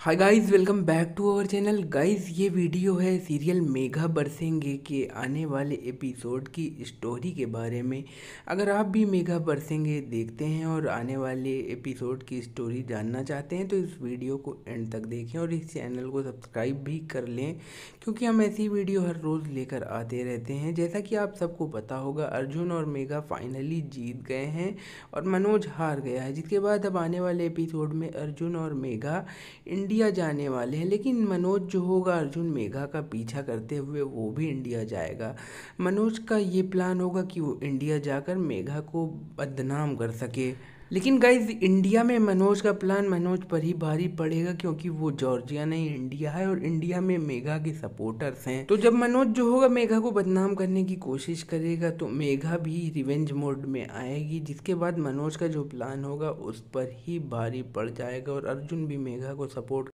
hi guys welcome back to our channel guys ये video है serial Megha Barsenge के आने वाले एपिसोड की स्टोरी के बारे में अगर आप भी मेघा बरसेंगे देखते हैं और आने वाले एपिसोड की स्टोरी जानना चाहते हैं तो इस वीडियो को एंड तक देखें और इस चैनल को सब्सक्राइब भी कर लें क्योंकि हम ऐसी वीडियो हर रोज़ लेकर आते रहते हैं जैसा कि आप सबको पता होगा अर्जुन और मेघा फाइनली जीत गए हैं और मनोज हार गया है जिसके बाद अब आने वाले एपिसोड में अर्जुन और मेघा इन इंडिया जाने वाले हैं लेकिन मनोज जो होगा अर्जुन मेघा का पीछा करते हुए वो भी इंडिया जाएगा मनोज का ये प्लान होगा कि वो इंडिया जाकर मेघा को बदनाम कर सके लेकिन गाइज इंडिया में मनोज का प्लान मनोज पर ही भारी पड़ेगा क्योंकि वो जॉर्जिया नहीं इंडिया है और इंडिया में मेघा के सपोर्टर्स हैं तो जब मनोज जो होगा मेघा को बदनाम करने की कोशिश करेगा तो मेघा भी रिवेंज मोड में आएगी जिसके बाद मनोज का जो प्लान होगा उस पर ही भारी पड़ जाएगा और अर्जुन भी मेघा को सपोर्ट